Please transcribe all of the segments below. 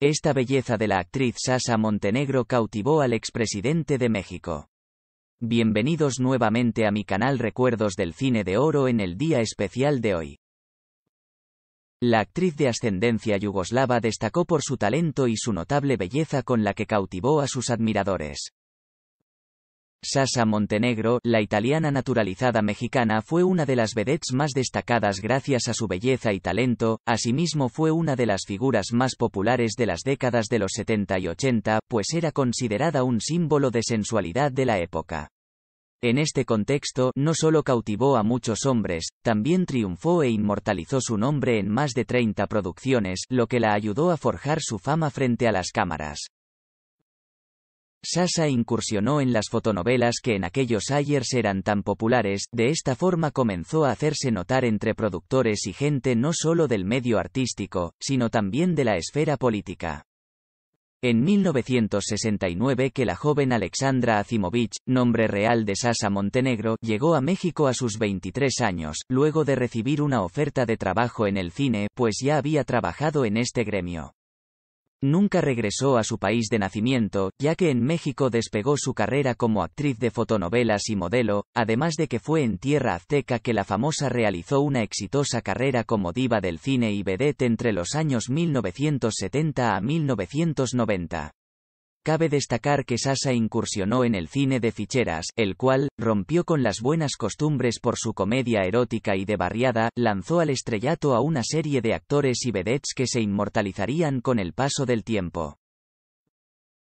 Esta belleza de la actriz Sasa Montenegro cautivó al expresidente de México. Bienvenidos nuevamente a mi canal Recuerdos del Cine de Oro en el día especial de hoy. La actriz de ascendencia yugoslava destacó por su talento y su notable belleza con la que cautivó a sus admiradores. Sasa Montenegro, la italiana naturalizada mexicana, fue una de las vedettes más destacadas gracias a su belleza y talento, asimismo fue una de las figuras más populares de las décadas de los 70 y 80, pues era considerada un símbolo de sensualidad de la época. En este contexto, no solo cautivó a muchos hombres, también triunfó e inmortalizó su nombre en más de 30 producciones, lo que la ayudó a forjar su fama frente a las cámaras. Sasa incursionó en las fotonovelas que en aquellos años eran tan populares, de esta forma comenzó a hacerse notar entre productores y gente no solo del medio artístico, sino también de la esfera política. En 1969 que la joven Alexandra Azimovich, nombre real de Sasa Montenegro, llegó a México a sus 23 años, luego de recibir una oferta de trabajo en el cine, pues ya había trabajado en este gremio. Nunca regresó a su país de nacimiento, ya que en México despegó su carrera como actriz de fotonovelas y modelo, además de que fue en tierra azteca que la famosa realizó una exitosa carrera como diva del cine y vedette entre los años 1970 a 1990. Cabe destacar que Sasa incursionó en el cine de ficheras, el cual, rompió con las buenas costumbres por su comedia erótica y de barriada, lanzó al estrellato a una serie de actores y vedettes que se inmortalizarían con el paso del tiempo.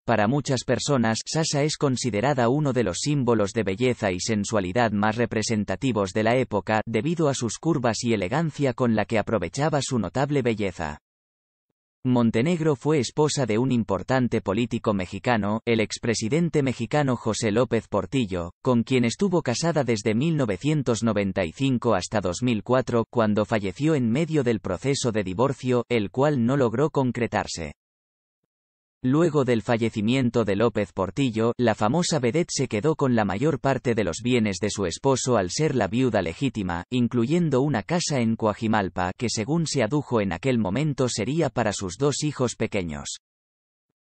Para muchas personas, Sasa es considerada uno de los símbolos de belleza y sensualidad más representativos de la época, debido a sus curvas y elegancia con la que aprovechaba su notable belleza. Montenegro fue esposa de un importante político mexicano, el expresidente mexicano José López Portillo, con quien estuvo casada desde 1995 hasta 2004, cuando falleció en medio del proceso de divorcio, el cual no logró concretarse. Luego del fallecimiento de López Portillo, la famosa vedette se quedó con la mayor parte de los bienes de su esposo al ser la viuda legítima, incluyendo una casa en Coajimalpa que según se adujo en aquel momento sería para sus dos hijos pequeños.